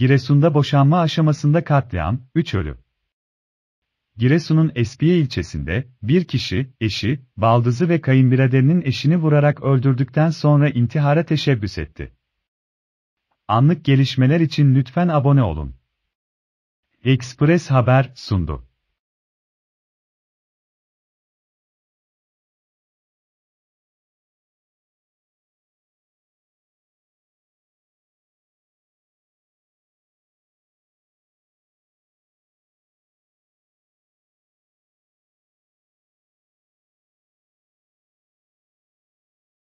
Giresun'da boşanma aşamasında katliam, 3 ölü. Giresun'un Espiye ilçesinde, bir kişi, eşi, baldızı ve kayınbiraderinin eşini vurarak öldürdükten sonra intihara teşebbüs etti. Anlık gelişmeler için lütfen abone olun. Express Haber sundu.